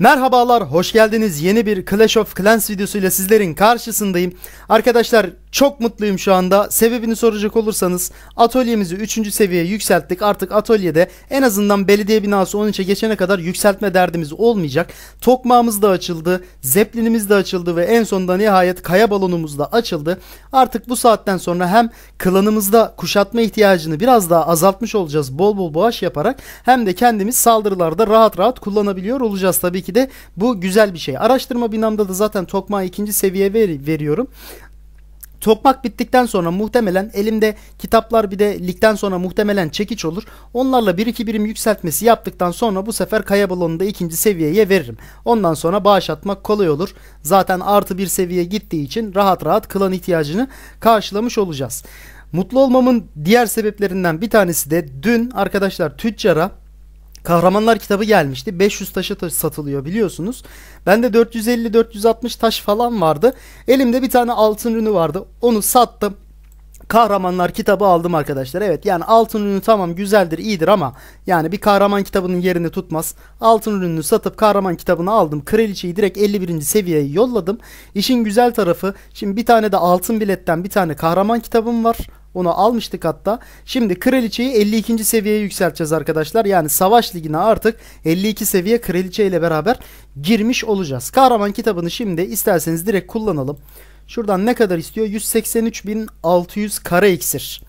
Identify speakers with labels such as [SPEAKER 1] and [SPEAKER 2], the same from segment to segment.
[SPEAKER 1] Merhabalar, hoş geldiniz. Yeni bir Clash of Clans videosuyla sizlerin karşısındayım. Arkadaşlar çok mutluyum şu anda. Sebebini soracak olursanız atölyemizi 3. seviyeye yükselttik. Artık atölyede en azından belediye binası 13'e geçene kadar yükseltme derdimiz olmayacak. Tokmağımız da açıldı, zeplinimiz de açıldı ve en sonunda nihayet kaya balonumuz da açıldı. Artık bu saatten sonra hem klanımızda kuşatma ihtiyacını biraz daha azaltmış olacağız bol bol boğaç yaparak hem de kendimiz saldırılarda rahat rahat kullanabiliyor olacağız tabii ki ki de bu güzel bir şey. Araştırma binamda da zaten tokmağı ikinci seviye ver, veriyorum. Tokmak bittikten sonra muhtemelen elimde kitaplar bir de ligden sonra muhtemelen çekiç olur. Onlarla bir iki birim yükseltmesi yaptıktan sonra bu sefer kaya balonunu da ikinci seviyeye veririm. Ondan sonra bağış atmak kolay olur. Zaten artı bir seviye gittiği için rahat rahat klan ihtiyacını karşılamış olacağız. Mutlu olmamın diğer sebeplerinden bir tanesi de dün arkadaşlar tüccara Kahramanlar kitabı gelmişti. 500 taşa taş satılıyor biliyorsunuz. Bende 450-460 taş falan vardı. Elimde bir tane altın ürünü vardı. Onu sattım. Kahramanlar kitabı aldım arkadaşlar. Evet yani altın ürünü tamam güzeldir iyidir ama yani bir kahraman kitabının yerini tutmaz. Altın ürününü satıp kahraman kitabını aldım. Kraliçeyi direkt 51. seviyeye yolladım. İşin güzel tarafı şimdi bir tane de altın biletten bir tane kahraman kitabım var. Onu almıştık hatta. Şimdi kraliçeyi 52. seviyeye yükselteceğiz arkadaşlar. Yani savaş ligine artık 52 seviye kraliçe ile beraber girmiş olacağız. Kahraman kitabını şimdi isterseniz direkt kullanalım. Şuradan ne kadar istiyor? 183.600 kara iksir.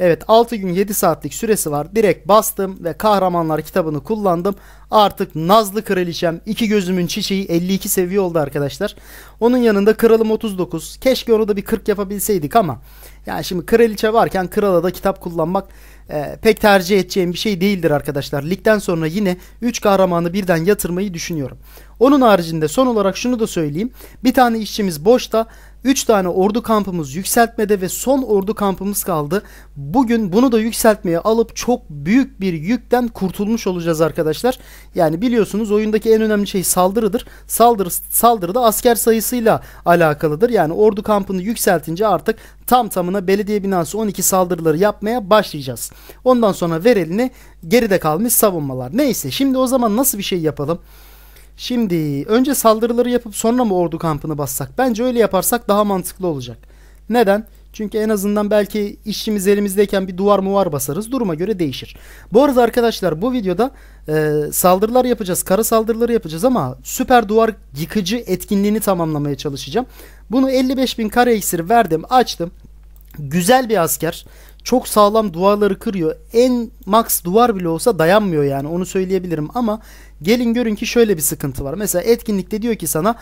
[SPEAKER 1] Evet 6 gün 7 saatlik süresi var. Direkt bastım ve kahramanlar kitabını kullandım. Artık Nazlı Kraliçem iki gözümün çiçeği 52 seviye oldu arkadaşlar. Onun yanında Kralım 39. Keşke onu da bir 40 yapabilseydik ama. Yani şimdi Kraliçe varken Kral'a da kitap kullanmak e, pek tercih edeceğim bir şey değildir arkadaşlar. Ligden sonra yine 3 kahramanı birden yatırmayı düşünüyorum. Onun haricinde son olarak şunu da söyleyeyim. Bir tane işçimiz boşta 3 tane ordu kampımız yükseltmede ve son ordu kampımız kaldı. Bugün bunu da yükseltmeye alıp çok büyük bir yükten kurtulmuş olacağız arkadaşlar. Yani biliyorsunuz oyundaki en önemli şey saldırıdır. Saldırı, saldırı da asker sayısıyla alakalıdır. Yani ordu kampını yükseltince artık tam tamına belediye binası 12 saldırıları yapmaya başlayacağız. Ondan sonra ver eline geride kalmış savunmalar. Neyse şimdi o zaman nasıl bir şey yapalım? Şimdi önce saldırıları yapıp sonra mı ordu kampını bassak? Bence öyle yaparsak daha mantıklı olacak. Neden? Çünkü en azından belki işçimiz elimizdeyken bir duvar muvar basarız. Duruma göre değişir. Bu arada arkadaşlar bu videoda e, saldırılar yapacağız. Kara saldırıları yapacağız ama süper duvar yıkıcı etkinliğini tamamlamaya çalışacağım. Bunu 55 bin kare iksir verdim açtım. Güzel bir asker çok sağlam duvarları kırıyor. En max duvar bile olsa dayanmıyor yani onu söyleyebilirim ama gelin görün ki şöyle bir sıkıntı var. Mesela etkinlikte diyor ki sana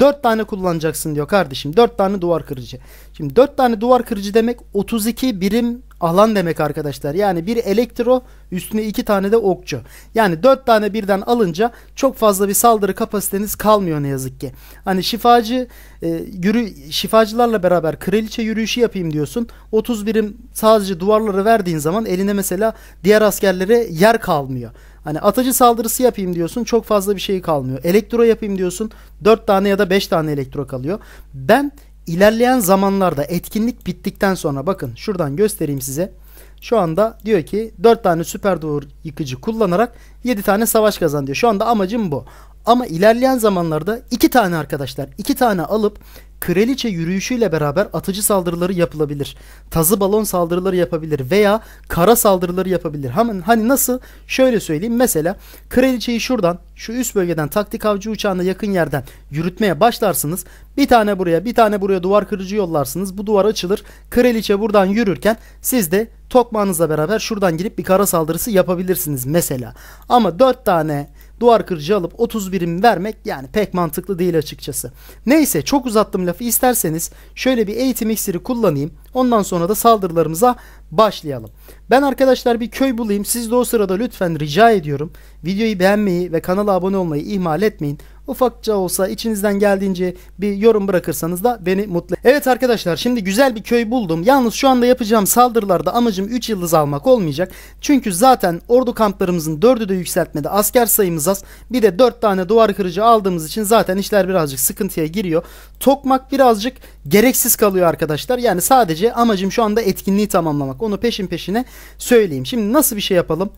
[SPEAKER 1] 4 tane kullanacaksın diyor kardeşim. 4 tane duvar kırıcı. Şimdi 4 tane duvar kırıcı demek 32 birim alan demek arkadaşlar. Yani bir elektro üstüne iki tane de okçu. Yani dört tane birden alınca çok fazla bir saldırı kapasiteniz kalmıyor ne yazık ki. Hani şifacı e, yürü şifacılarla beraber kraliçe yürüyüşü yapayım diyorsun. 30 birim sadece duvarları verdiğin zaman eline mesela diğer askerlere yer kalmıyor. Hani atıcı saldırısı yapayım diyorsun çok fazla bir şey kalmıyor. Elektro yapayım diyorsun 4 tane ya da 5 tane elektro kalıyor. Ben İlerleyen zamanlarda etkinlik bittikten sonra bakın şuradan göstereyim size. Şu anda diyor ki 4 tane süper doğru yıkıcı kullanarak 7 tane savaş kazan diyor. Şu anda amacım bu. Ama ilerleyen zamanlarda iki tane arkadaşlar iki tane alıp kraliçe yürüyüşüyle beraber atıcı saldırıları yapılabilir. Tazı balon saldırıları yapabilir veya kara saldırıları yapabilir. Hemen hani nasıl? Şöyle söyleyeyim. Mesela kraliçeyi şuradan şu üst bölgeden taktik avcı uçağına yakın yerden yürütmeye başlarsınız. Bir tane buraya bir tane buraya duvar kırıcı yollarsınız. Bu duvar açılır. Kraliçe buradan yürürken siz de tokmağınızla beraber şuradan girip bir kara saldırısı yapabilirsiniz mesela. Ama 4 tane duvar kırıcı alıp 30 birim vermek yani pek mantıklı değil açıkçası. Neyse çok uzattım lafı isterseniz şöyle bir eğitim iksiri kullanayım. Ondan sonra da saldırılarımıza başlayalım. Ben arkadaşlar bir köy bulayım. Siz de o sırada lütfen rica ediyorum. Videoyu beğenmeyi ve kanala abone olmayı ihmal etmeyin. Ufakça olsa içinizden geldiğince bir yorum bırakırsanız da beni mutlu. Evet arkadaşlar şimdi güzel bir köy buldum. Yalnız şu anda yapacağım saldırılarda amacım 3 yıldız almak olmayacak. Çünkü zaten ordu kamplarımızın 4'ü de yükseltmedi. asker sayımız az. Bir de 4 tane duvar kırıcı aldığımız için zaten işler birazcık sıkıntıya giriyor. Tokmak birazcık gereksiz kalıyor arkadaşlar. Yani sadece amacım şu anda etkinliği tamamlamak. Onu peşin peşine söyleyeyim. Şimdi nasıl bir şey yapalım?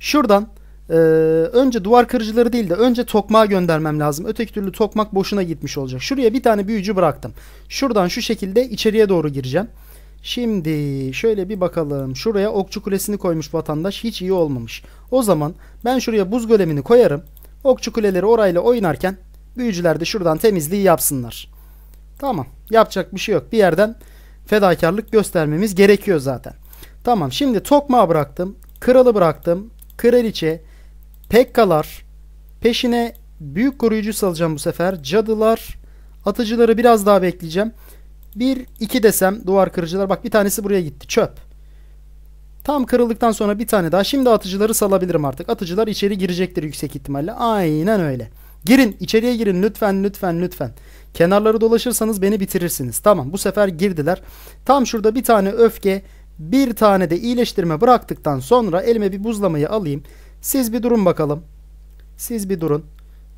[SPEAKER 1] Şuradan e, önce duvar kırıcıları değil de önce tokmağa göndermem lazım. Öteki türlü tokmak boşuna gitmiş olacak. Şuraya bir tane büyücü bıraktım. Şuradan şu şekilde içeriye doğru gireceğim. Şimdi şöyle bir bakalım. Şuraya okçu kulesini koymuş vatandaş. Hiç iyi olmamış. O zaman ben şuraya buz golemini koyarım. Okçu kuleleri orayla oynarken büyücüler de şuradan temizliği yapsınlar. Tamam. Yapacak bir şey yok. Bir yerden fedakarlık göstermemiz gerekiyor zaten. Tamam. Şimdi tokmağı bıraktım. Kralı bıraktım. Kraliçe, Pekkalar. Peşine büyük koruyucu salacağım bu sefer. Cadılar. Atıcıları biraz daha bekleyeceğim. bir iki desem duvar kırıcılar. Bak bir tanesi buraya gitti. Çöp. Tam kırıldıktan sonra bir tane daha. Şimdi atıcıları salabilirim artık. Atıcılar içeri girecektir yüksek ihtimalle. Aynen öyle. Girin içeriye girin lütfen lütfen lütfen. Kenarları dolaşırsanız beni bitirirsiniz. Tamam bu sefer girdiler. Tam şurada bir tane öfke bir tane de iyileştirme bıraktıktan sonra elime bir buzlamayı alayım. Siz bir durun bakalım. Siz bir durun.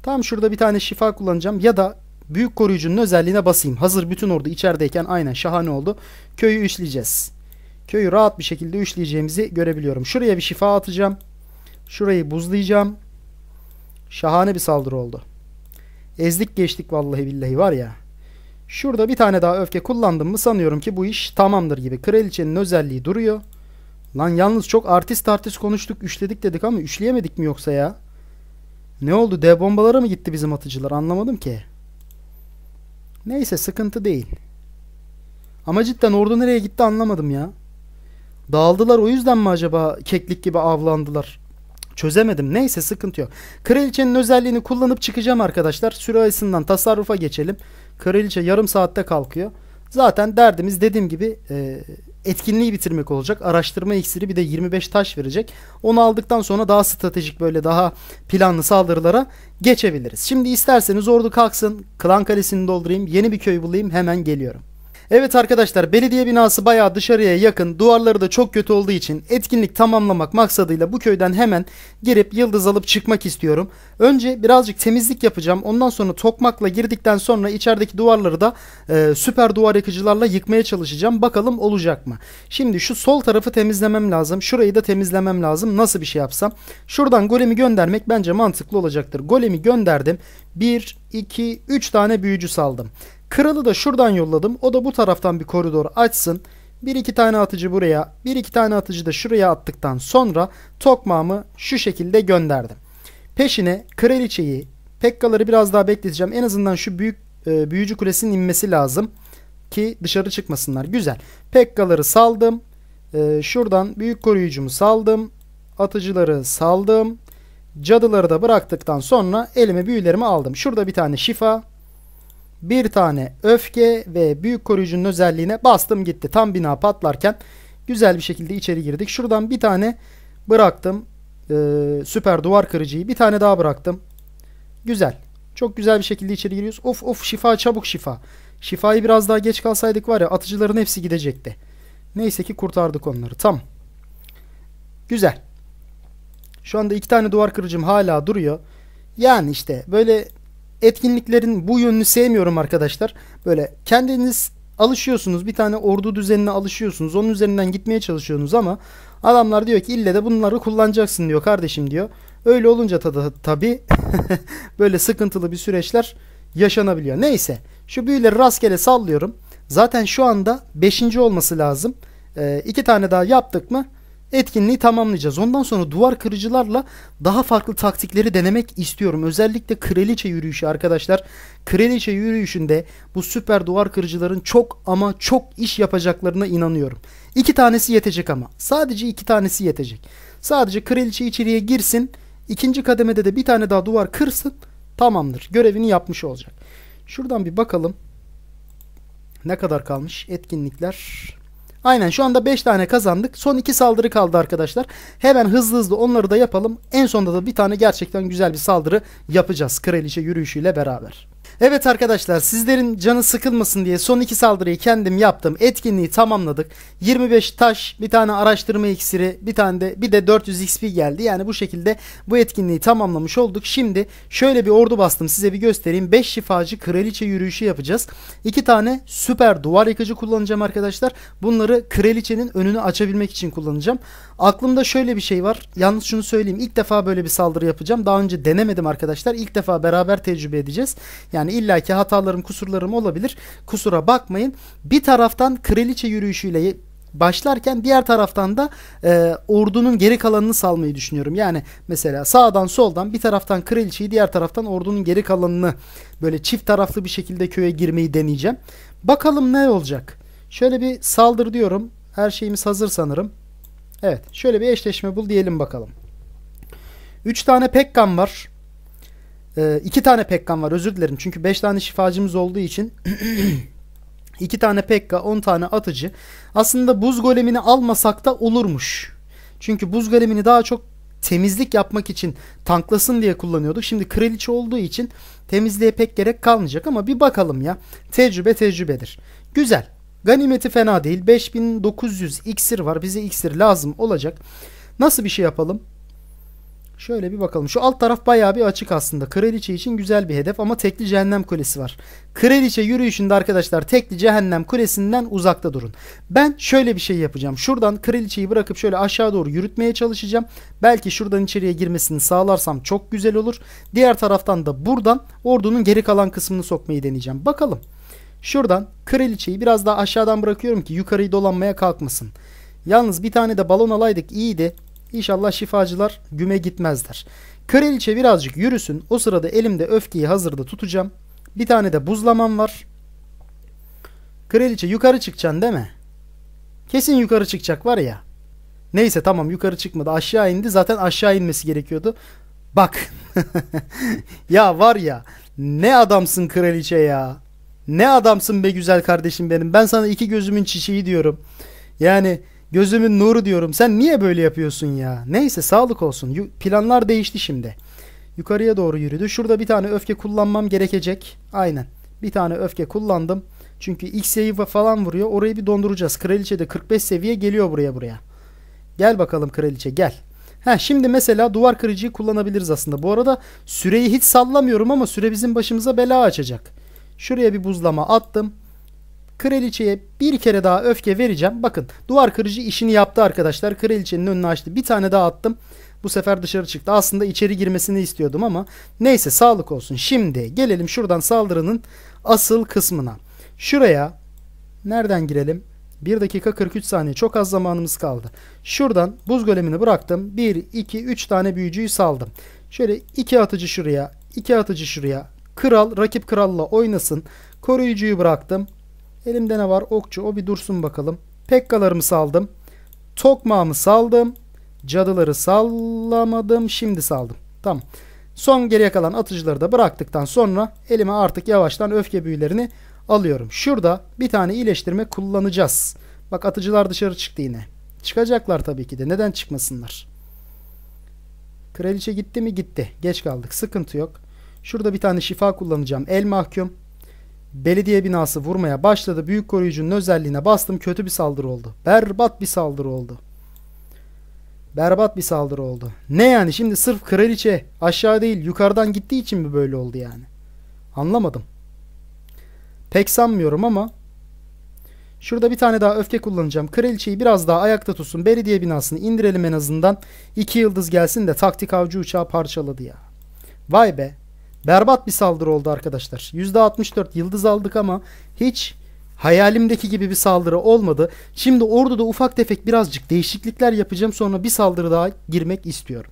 [SPEAKER 1] Tam şurada bir tane şifa kullanacağım ya da büyük koruyucunun özelliğine basayım. Hazır bütün ordu içerideyken aynen şahane oldu. Köyü üçleyeceğiz. Köyü rahat bir şekilde üçleyeceğimizi görebiliyorum. Şuraya bir şifa atacağım. Şurayı buzlayacağım. Şahane bir saldırı oldu. Ezdik geçtik vallahi billahi var ya. Şurada bir tane daha öfke kullandım mı sanıyorum ki bu iş tamamdır gibi. Kraliçenin özelliği duruyor. Lan yalnız çok artist artist konuştuk, üşledik dedik ama üşleyemedik mi yoksa ya? Ne oldu? Dev bombalara mı gitti bizim atıcılar? Anlamadım ki. Neyse sıkıntı değil. Ama cidden ordu nereye gitti anlamadım ya. Dağıldılar o yüzden mi acaba keklik gibi avlandılar? Çözemedim. Neyse sıkıntı yok. Kraliçenin özelliğini kullanıp çıkacağım arkadaşlar. Süre ayısından tasarrufa geçelim. Kraliçe yarım saatte kalkıyor. Zaten derdimiz dediğim gibi... Ee, etkinliği bitirmek olacak. Araştırma iksiri bir de 25 taş verecek. Onu aldıktan sonra daha stratejik böyle daha planlı saldırılara geçebiliriz. Şimdi isterseniz ordu kalksın. Klan kalesini doldurayım. Yeni bir köy bulayım. Hemen geliyorum. Evet arkadaşlar belediye binası bayağı dışarıya yakın. Duvarları da çok kötü olduğu için etkinlik tamamlamak maksadıyla bu köyden hemen girip yıldız alıp çıkmak istiyorum. Önce birazcık temizlik yapacağım. Ondan sonra tokmakla girdikten sonra içerideki duvarları da e, süper duvar yakıcılarla yıkmaya çalışacağım. Bakalım olacak mı? Şimdi şu sol tarafı temizlemem lazım. Şurayı da temizlemem lazım. Nasıl bir şey yapsam? Şuradan golemi göndermek bence mantıklı olacaktır. Golemi gönderdim. 1, 2, 3 tane büyücü saldım. Kralı da şuradan yolladım. O da bu taraftan bir koridor açsın. Bir iki tane atıcı buraya, bir iki tane atıcı da şuraya attıktan sonra tokmağımı şu şekilde gönderdim. Peşine kraliçeyi, pekkaları biraz daha bekleteceğim. En azından şu büyük e, büyücü kulesinin inmesi lazım ki dışarı çıkmasınlar. Güzel. Pekkaları saldım. E, şuradan büyük koruyucumu saldım. Atıcıları saldım. Cadıları da bıraktıktan sonra elime büyülerimi aldım. Şurada bir tane şifa, bir tane öfke ve büyük koruyucunun özelliğine bastım gitti. Tam bina patlarken güzel bir şekilde içeri girdik. Şuradan bir tane bıraktım. Ee, süper duvar kırıcıyı bir tane daha bıraktım. Güzel. Çok güzel bir şekilde içeri giriyoruz. Of of şifa çabuk şifa. Şifayı biraz daha geç kalsaydık var ya atıcıların hepsi gidecekti. Neyse ki kurtardık onları. Tam. Güzel. Şu anda iki tane duvar kırıcım hala duruyor. Yani işte böyle etkinliklerin bu yönünü sevmiyorum arkadaşlar. Böyle kendiniz alışıyorsunuz. Bir tane ordu düzenine alışıyorsunuz. Onun üzerinden gitmeye çalışıyorsunuz ama adamlar diyor ki ille de bunları kullanacaksın diyor kardeşim diyor. Öyle olunca tabi tabi böyle sıkıntılı bir süreçler yaşanabiliyor. Neyse şu büyüleri rastgele sallıyorum. Zaten şu anda 5. olması lazım. Ee, tane daha yaptık mı etkinliği tamamlayacağız. Ondan sonra duvar kırıcılarla daha farklı taktikleri denemek istiyorum. Özellikle kraliçe yürüyüşü arkadaşlar. Kraliçe yürüyüşünde bu süper duvar kırıcıların çok ama çok iş yapacaklarına inanıyorum. İki tanesi yetecek ama. Sadece iki tanesi yetecek. Sadece kraliçe içeriye girsin. ikinci kademede de bir tane daha duvar kırsın. Tamamdır. Görevini yapmış olacak. Şuradan bir bakalım. Ne kadar kalmış? Etkinlikler Aynen şu anda 5 tane kazandık. Son 2 saldırı kaldı arkadaşlar. Hemen hızlı hızlı onları da yapalım. En sonunda da bir tane gerçekten güzel bir saldırı yapacağız. Kraliçe yürüyüşüyle beraber. Evet arkadaşlar sizlerin canı sıkılmasın diye son iki saldırıyı kendim yaptım. Etkinliği tamamladık. 25 taş, bir tane araştırma iksiri, bir tane de bir de 400 XP geldi. Yani bu şekilde bu etkinliği tamamlamış olduk. Şimdi şöyle bir ordu bastım size bir göstereyim. 5 şifacı kraliçe yürüyüşü yapacağız. 2 tane süper duvar yıkıcı kullanacağım arkadaşlar. Bunları kraliçenin önünü açabilmek için kullanacağım. Aklımda şöyle bir şey var. Yalnız şunu söyleyeyim. İlk defa böyle bir saldırı yapacağım. Daha önce denemedim arkadaşlar. İlk defa beraber tecrübe edeceğiz. Yani illaki hatalarım kusurlarım olabilir. Kusura bakmayın. Bir taraftan kraliçe yürüyüşüyle başlarken diğer taraftan da e, ordunun geri kalanını salmayı düşünüyorum. Yani mesela sağdan soldan bir taraftan kraliçeyi diğer taraftan ordunun geri kalanını böyle çift taraflı bir şekilde köye girmeyi deneyeceğim. Bakalım ne olacak. Şöyle bir saldır diyorum. Her şeyimiz hazır sanırım. Evet şöyle bir eşleşme bul diyelim bakalım. 3 tane pekkan var. E, iki tane pekkan var özür dilerim. Çünkü beş tane şifacımız olduğu için iki tane pekka on tane atıcı. Aslında buz golemini almasak da olurmuş. Çünkü buz golemini daha çok temizlik yapmak için tanklasın diye kullanıyorduk. Şimdi kraliçe olduğu için temizliğe pek gerek kalmayacak ama bir bakalım ya. Tecrübe tecrübedir. Güzel. Ganimeti fena değil. 5900 iksir var. Bize iksir lazım olacak. Nasıl bir şey yapalım? Şöyle bir bakalım. Şu alt taraf bayağı bir açık aslında. Kraliçe için güzel bir hedef ama tekli cehennem kulesi var. Kraliçe yürüyüşünde arkadaşlar tekli cehennem kulesinden uzakta durun. Ben şöyle bir şey yapacağım. Şuradan kraliçeyi bırakıp şöyle aşağı doğru yürütmeye çalışacağım. Belki şuradan içeriye girmesini sağlarsam çok güzel olur. Diğer taraftan da buradan ordunun geri kalan kısmını sokmayı deneyeceğim. Bakalım. Şuradan kraliçeyi biraz daha aşağıdan bırakıyorum ki yukarıyı dolanmaya kalkmasın. Yalnız bir tane de balon alaydık iyiydi. İnşallah şifacılar güme gitmezler. Kraliçe birazcık yürüsün. O sırada elimde öfkeyi hazırda tutacağım. Bir tane de buzlamam var. Kraliçe yukarı çıkacaksın değil mi? Kesin yukarı çıkacak var ya. Neyse tamam yukarı çıkmadı. Aşağı indi. Zaten aşağı inmesi gerekiyordu. Bak. ya var ya. Ne adamsın kraliçe ya. Ne adamsın be güzel kardeşim benim. Ben sana iki gözümün çiçeği diyorum. Yani Gözümün nuru diyorum. Sen niye böyle yapıyorsun ya? Neyse sağlık olsun. Planlar değişti şimdi. Yukarıya doğru yürüdü. Şurada bir tane öfke kullanmam gerekecek. Aynen. Bir tane öfke kullandım. Çünkü X'ye falan vuruyor. Orayı bir donduracağız. Kraliçe de 45 seviye geliyor buraya buraya. Gel bakalım kraliçe gel. Ha şimdi mesela duvar kırıcıyı kullanabiliriz aslında. Bu arada süreyi hiç sallamıyorum ama süre bizim başımıza bela açacak. Şuraya bir buzlama attım. Kraliçeye bir kere daha öfke vereceğim. Bakın duvar kırıcı işini yaptı arkadaşlar. Kraliçenin önünü açtı. Bir tane daha attım. Bu sefer dışarı çıktı. Aslında içeri girmesini istiyordum ama neyse sağlık olsun. Şimdi gelelim şuradan saldırının asıl kısmına. Şuraya nereden girelim? 1 dakika 43 saniye çok az zamanımız kaldı. Şuradan buz golemini bıraktım. 1, 2, 3 tane büyücüyü saldım. Şöyle 2 atıcı şuraya, 2 atıcı şuraya. Kral rakip kralla oynasın. Koruyucuyu bıraktım. Elimde ne var? Okçu. O bir dursun bakalım. Pekkalarımı saldım. Tokmağımı saldım. Cadıları sallamadım. Şimdi saldım. Tamam. Son geriye kalan atıcıları da bıraktıktan sonra elime artık yavaştan öfke büyülerini alıyorum. Şurada bir tane iyileştirme kullanacağız. Bak atıcılar dışarı çıktı yine. Çıkacaklar tabii ki de. Neden çıkmasınlar? Kraliçe gitti mi? Gitti. Geç kaldık. Sıkıntı yok. Şurada bir tane şifa kullanacağım. El mahkum. Belediye binası vurmaya başladı. Büyük koruyucunun özelliğine bastım. Kötü bir saldırı oldu. Berbat bir saldırı oldu. Berbat bir saldırı oldu. Ne yani şimdi sırf kraliçe aşağı değil yukarıdan gittiği için mi böyle oldu yani? Anlamadım. Pek sanmıyorum ama Şurada bir tane daha öfke kullanacağım. Kraliçeyi biraz daha ayakta tutsun. Belediye binasını indirelim en azından. İki yıldız gelsin de taktik avcı uçağı parçaladı ya. Vay be. Berbat bir saldırı oldu arkadaşlar. %64 yıldız aldık ama hiç hayalimdeki gibi bir saldırı olmadı. Şimdi orduda ufak tefek birazcık değişiklikler yapacağım. Sonra bir saldırı daha girmek istiyorum.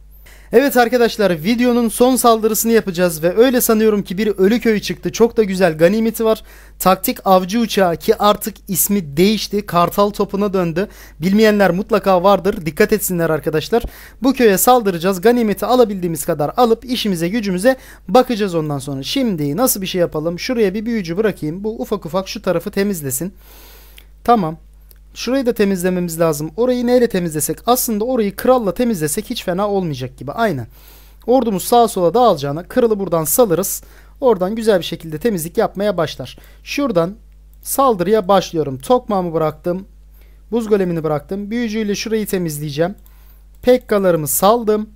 [SPEAKER 1] Evet arkadaşlar videonun son saldırısını yapacağız ve öyle sanıyorum ki bir ölü köyü çıktı. Çok da güzel ganimeti var. Taktik avcı uçağı ki artık ismi değişti. Kartal topuna döndü. Bilmeyenler mutlaka vardır. Dikkat etsinler arkadaşlar. Bu köye saldıracağız. Ganimeti alabildiğimiz kadar alıp işimize gücümüze bakacağız ondan sonra. Şimdi nasıl bir şey yapalım? Şuraya bir büyücü bırakayım. Bu ufak ufak şu tarafı temizlesin. Tamam. Şurayı da temizlememiz lazım. Orayı neyle temizlesek? Aslında orayı kralla temizlesek hiç fena olmayacak gibi. Aynen. Ordumuz sağa sola dağılacağına kralı buradan salırız. Oradan güzel bir şekilde temizlik yapmaya başlar. Şuradan saldırıya başlıyorum. Tokmağımı bıraktım. Buz golemini bıraktım. Büyücüyle şurayı temizleyeceğim. Pekkalarımı saldım.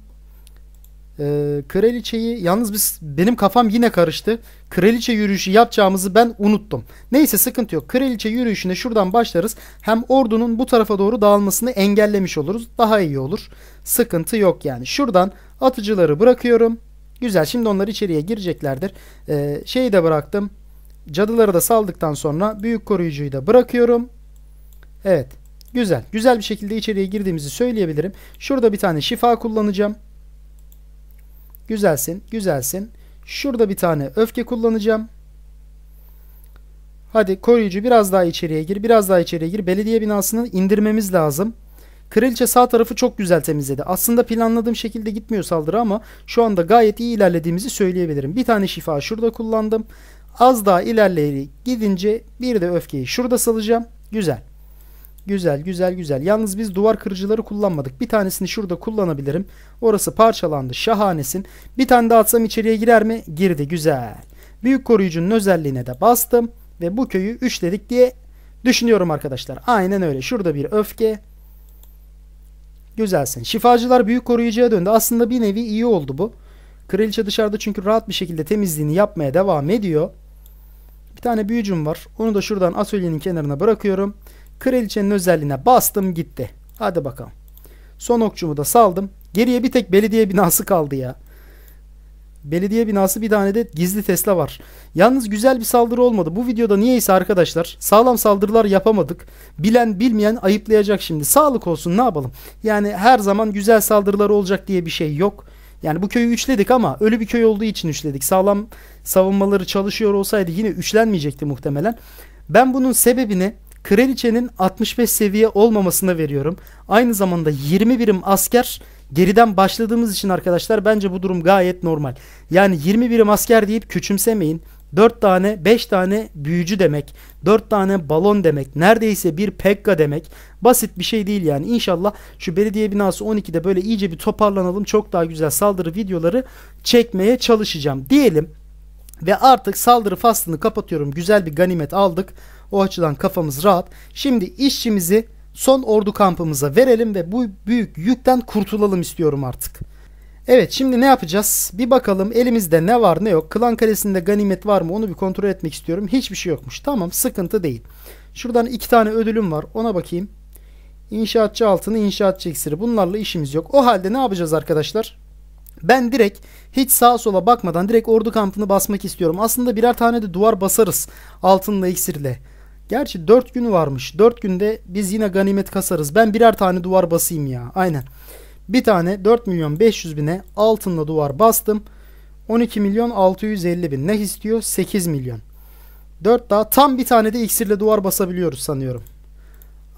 [SPEAKER 1] Ee, kraliçeyi yalnız biz benim kafam yine karıştı. Kraliçe yürüyüşü yapacağımızı ben unuttum. Neyse sıkıntı yok. Kraliçe yürüyüşüne şuradan başlarız. Hem ordunun bu tarafa doğru dağılmasını engellemiş oluruz. Daha iyi olur. Sıkıntı yok yani. Şuradan atıcıları bırakıyorum. Güzel şimdi onlar içeriye gireceklerdir. Ee, şeyi de bıraktım. Cadıları da saldıktan sonra büyük koruyucuyu da bırakıyorum. Evet. Güzel. Güzel bir şekilde içeriye girdiğimizi söyleyebilirim. Şurada bir tane şifa kullanacağım. Güzelsin, güzelsin. Şurada bir tane öfke kullanacağım. Hadi koruyucu biraz daha içeriye gir, biraz daha içeriye gir. Belediye binasını indirmemiz lazım. Kraliçe sağ tarafı çok güzel temizledi. Aslında planladığım şekilde gitmiyor saldırı ama şu anda gayet iyi ilerlediğimizi söyleyebilirim. Bir tane şifa şurada kullandım. Az daha ilerleyerek gidince bir de öfkeyi şurada salacağım. Güzel. Güzel güzel güzel. Yalnız biz duvar kırıcıları kullanmadık. Bir tanesini şurada kullanabilirim. Orası parçalandı. Şahanesin. Bir tane daha atsam içeriye girer mi? Girdi. Güzel. Büyük koruyucunun özelliğine de bastım. Ve bu köyü 3 dedik diye düşünüyorum arkadaşlar. Aynen öyle. Şurada bir öfke. Güzelsin. Şifacılar büyük koruyucuya döndü. Aslında bir nevi iyi oldu bu. Kraliçe dışarıda çünkü rahat bir şekilde temizliğini yapmaya devam ediyor. Bir tane büyücüm var. Onu da şuradan atölyenin kenarına bırakıyorum. Kraliçenin özelliğine bastım gitti. Hadi bakalım. Son okçumu da saldım. Geriye bir tek belediye binası kaldı ya. Belediye binası bir tane de gizli Tesla var. Yalnız güzel bir saldırı olmadı. Bu videoda niyeyse arkadaşlar sağlam saldırılar yapamadık. Bilen bilmeyen ayıplayacak şimdi. Sağlık olsun ne yapalım. Yani her zaman güzel saldırılar olacak diye bir şey yok. Yani bu köyü üçledik ama ölü bir köy olduğu için üçledik. Sağlam savunmaları çalışıyor olsaydı yine üçlenmeyecekti muhtemelen. Ben bunun sebebini Kraliçenin 65 seviye olmamasına veriyorum. Aynı zamanda 20 birim asker geriden başladığımız için arkadaşlar bence bu durum gayet normal. Yani 20 birim asker deyip küçümsemeyin. 4 tane 5 tane büyücü demek 4 tane balon demek neredeyse bir pekka demek basit bir şey değil yani İnşallah şu belediye binası 12'de böyle iyice bir toparlanalım çok daha güzel saldırı videoları çekmeye çalışacağım diyelim ve artık saldırı faslını kapatıyorum güzel bir ganimet aldık o açıdan kafamız rahat. Şimdi işçimizi son ordu kampımıza verelim ve bu büyük yükten kurtulalım istiyorum artık. Evet şimdi ne yapacağız? Bir bakalım elimizde ne var ne yok. Klan kalesinde ganimet var mı onu bir kontrol etmek istiyorum. Hiçbir şey yokmuş. Tamam sıkıntı değil. Şuradan iki tane ödülüm var ona bakayım. İnşaatçı altını inşaatçı iksiri bunlarla işimiz yok. O halde ne yapacağız arkadaşlar? Ben direkt hiç sağa sola bakmadan direkt ordu kampını basmak istiyorum. Aslında birer tane de duvar basarız altınla iksirle. Gerçi 4 günü varmış. 4 günde biz yine ganimet kasarız. Ben birer tane duvar basayım ya. Aynen. Bir tane 4 milyon 500 bine altınla duvar bastım. 12 milyon 650 bin. Ne istiyor? 8 milyon. 4 daha tam bir tane de iksirle duvar basabiliyoruz sanıyorum.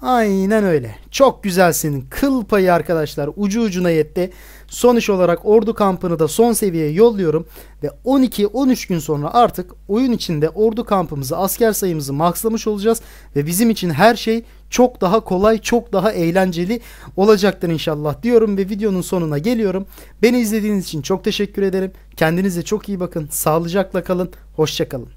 [SPEAKER 1] Aynen öyle. Çok güzelsin. Kıl payı arkadaşlar ucu ucuna yetti. Sonuç olarak ordu kampını da son seviyeye yolluyorum. Ve 12-13 gün sonra artık oyun içinde ordu kampımızı, asker sayımızı makslamış olacağız. Ve bizim için her şey çok daha kolay, çok daha eğlenceli olacaktır inşallah diyorum. Ve videonun sonuna geliyorum. Beni izlediğiniz için çok teşekkür ederim. Kendinize çok iyi bakın. Sağlıcakla kalın. Hoşçakalın.